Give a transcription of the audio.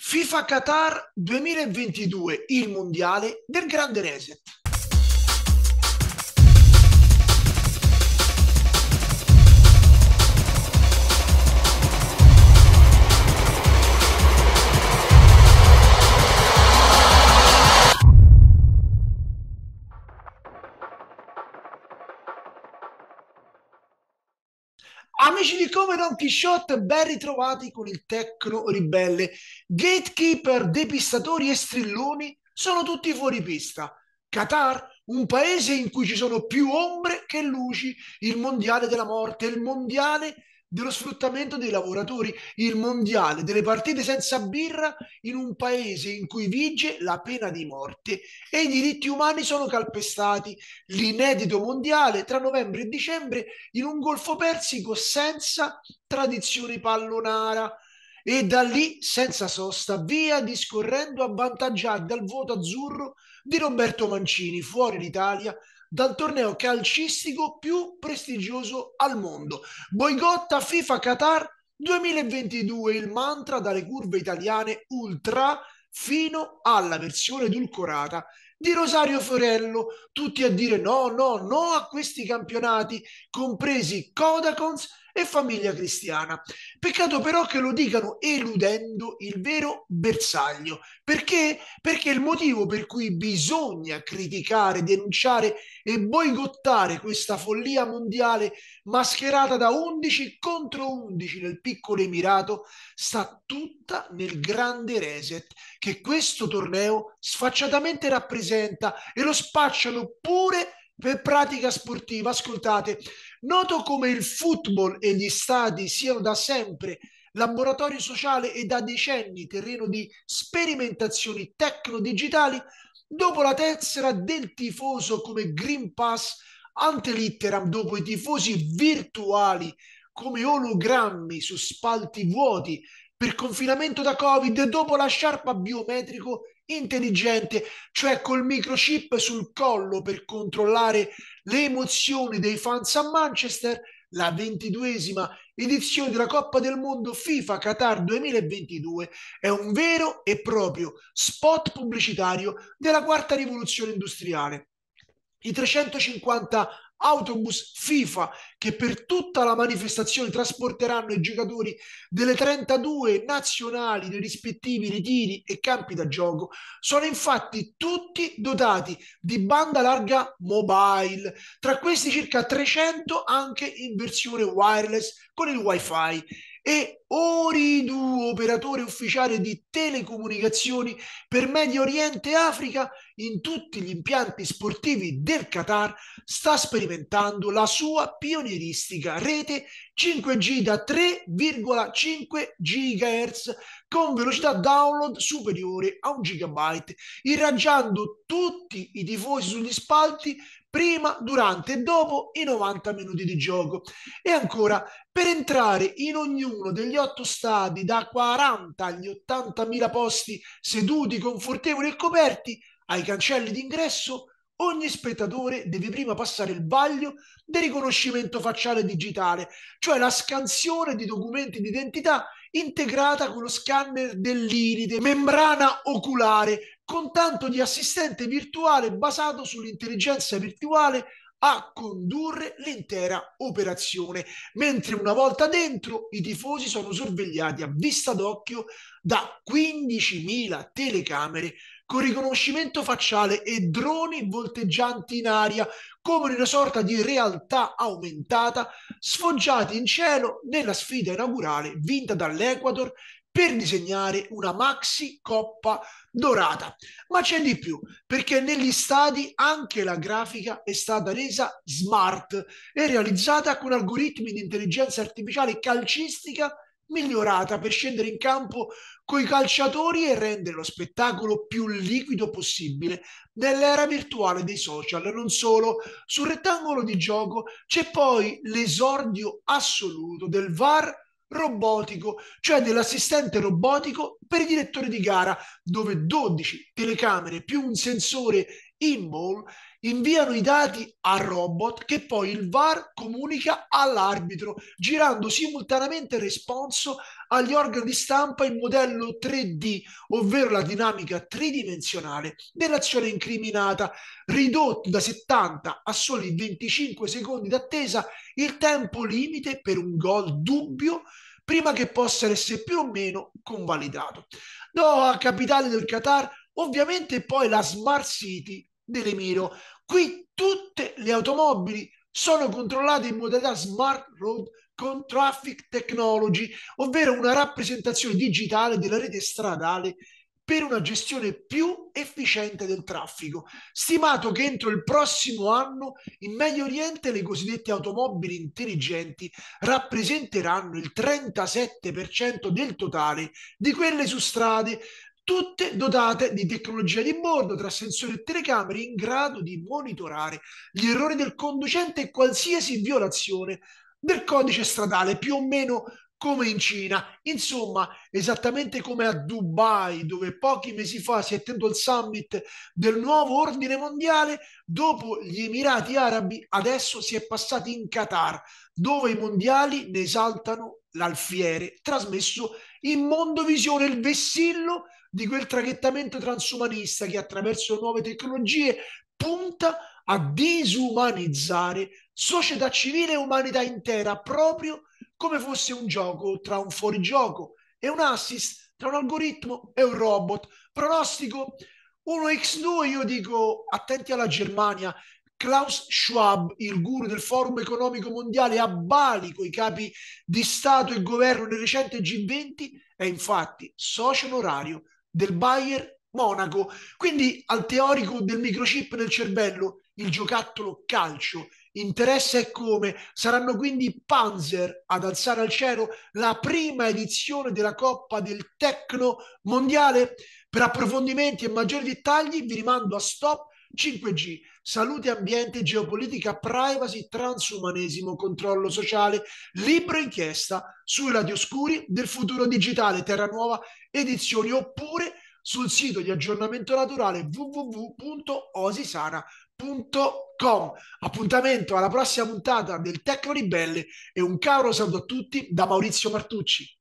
FIFA Qatar 2022, il mondiale del grande reset. come Don Quixote, ben ritrovati con il Tecno Ribelle. Gatekeeper, depistatori e strilloni sono tutti fuori pista. Qatar, un paese in cui ci sono più ombre che luci, il mondiale della morte, il mondiale dello sfruttamento dei lavoratori, il mondiale delle partite senza birra in un paese in cui vige la pena di morte e i diritti umani sono calpestati, l'inedito mondiale tra novembre e dicembre in un golfo persico senza tradizione pallonara e da lì senza sosta, via discorrendo avvantaggiati dal voto azzurro di Roberto Mancini fuori l'Italia dal torneo calcistico più prestigioso al mondo. Boicotta FIFA Qatar 2022, il mantra dalle curve italiane ultra fino alla versione edulcorata di Rosario Fiorello, tutti a dire no, no, no a questi campionati, compresi Codacons e famiglia cristiana. Peccato però che lo dicano eludendo il vero bersaglio. Perché? Perché il motivo per cui bisogna criticare, denunciare e boicottare questa follia mondiale mascherata da 11 contro 11 nel piccolo Emirato sta tutta nel grande reset che questo torneo sfacciatamente rappresenta e lo spacciano pure per pratica sportiva. Ascoltate, noto come il football e gli stadi siano da sempre laboratorio sociale e da decenni terreno di sperimentazioni tecno-digitali, dopo la tessera del tifoso come Green Pass ante litteram, dopo i tifosi virtuali come ologrammi su spalti vuoti per confinamento da Covid, dopo la sciarpa biometrico intelligente, cioè col microchip sul collo per controllare le emozioni dei fans a Manchester, la ventiduesima edizione della Coppa del Mondo FIFA Qatar 2022 è un vero e proprio spot pubblicitario della quarta rivoluzione industriale. I 350 autobus FIFA che per tutta la manifestazione trasporteranno i giocatori delle 32 nazionali nei rispettivi ritiri e campi da gioco, sono infatti tutti dotati di banda larga mobile, tra questi circa 300 anche in versione wireless con il wifi e Oridu, operatore ufficiale di telecomunicazioni per Medio Oriente e Africa, in tutti gli impianti sportivi del Qatar sta sperimentando la sua pionieristica rete 5G da 3,5 GHz con velocità download superiore a 1 GB, irraggiando tutti i tifosi sugli spalti prima, durante e dopo i 90 minuti di gioco. E ancora, per entrare in ognuno degli otto stadi da 40 agli 80.000 posti seduti, confortevoli e coperti, ai cancelli d'ingresso, ogni spettatore deve prima passare il vaglio del riconoscimento facciale digitale, cioè la scansione di documenti d'identità integrata con lo scanner dell'iride, membrana oculare, con tanto di assistente virtuale basato sull'intelligenza virtuale a condurre l'intera operazione, mentre una volta dentro i tifosi sono sorvegliati a vista d'occhio da 15.000 telecamere con riconoscimento facciale e droni volteggianti in aria come una sorta di realtà aumentata sfoggiati in cielo nella sfida inaugurale vinta dall'Ecuador per disegnare una maxi coppa dorata. Ma c'è di più, perché negli stadi anche la grafica è stata resa smart e realizzata con algoritmi di intelligenza artificiale calcistica migliorata per scendere in campo coi calciatori e rendere lo spettacolo più liquido possibile nell'era virtuale dei social. Non solo, sul rettangolo di gioco c'è poi l'esordio assoluto del VAR robotico, cioè dell'assistente robotico per i direttori di gara, dove 12 telecamere più un sensore in-ball inviano i dati al robot che poi il VAR comunica all'arbitro, girando simultaneamente responso agli organi di stampa in modello 3D, ovvero la dinamica tridimensionale dell'azione incriminata, ridotto da 70 a soli 25 secondi d'attesa il tempo limite per un gol dubbio prima che possa essere più o meno convalidato. Doha, capitale del Qatar, ovviamente poi la Smart City dell'Emiro. Qui tutte le automobili sono controllate in modalità smart road con traffic technology, ovvero una rappresentazione digitale della rete stradale per una gestione più efficiente del traffico. Stimato che entro il prossimo anno in Medio Oriente le cosiddette automobili intelligenti rappresenteranno il 37% del totale di quelle su strade, tutte dotate di tecnologia di bordo tra sensori e telecamere in grado di monitorare gli errori del conducente e qualsiasi violazione del codice stradale, più o meno come in Cina. Insomma, esattamente come a Dubai, dove pochi mesi fa si è tenuto il summit del nuovo ordine mondiale, dopo gli Emirati Arabi adesso si è passati in Qatar, dove i mondiali ne esaltano l'alfiere, trasmesso in Mondovisione, il vessillo di quel traghettamento transumanista che attraverso nuove tecnologie punta a disumanizzare società civile e umanità intera proprio come fosse un gioco tra un fuorigioco e un assist, tra un algoritmo e un robot. Pronostico 1x2 io dico attenti alla Germania, Klaus Schwab, il guru del Forum Economico Mondiale a Bali con i capi di Stato e governo nel recente G20, è infatti socio onorario del Bayer Monaco. Quindi al teorico del microchip nel cervello, il giocattolo calcio interessa e come saranno quindi i Panzer ad alzare al cielo la prima edizione della Coppa del Tecno Mondiale. Per approfondimenti e maggiori dettagli vi rimando a Stop 5G, salute, ambiente, geopolitica, privacy, transumanesimo, controllo sociale, libro inchiesta sui lati oscuri del futuro digitale, Terra Nuova Edizioni, oppure sul sito di aggiornamento naturale www.osisana.com. Appuntamento alla prossima puntata del Tecno Ribelle e un caro saluto a tutti da Maurizio Martucci.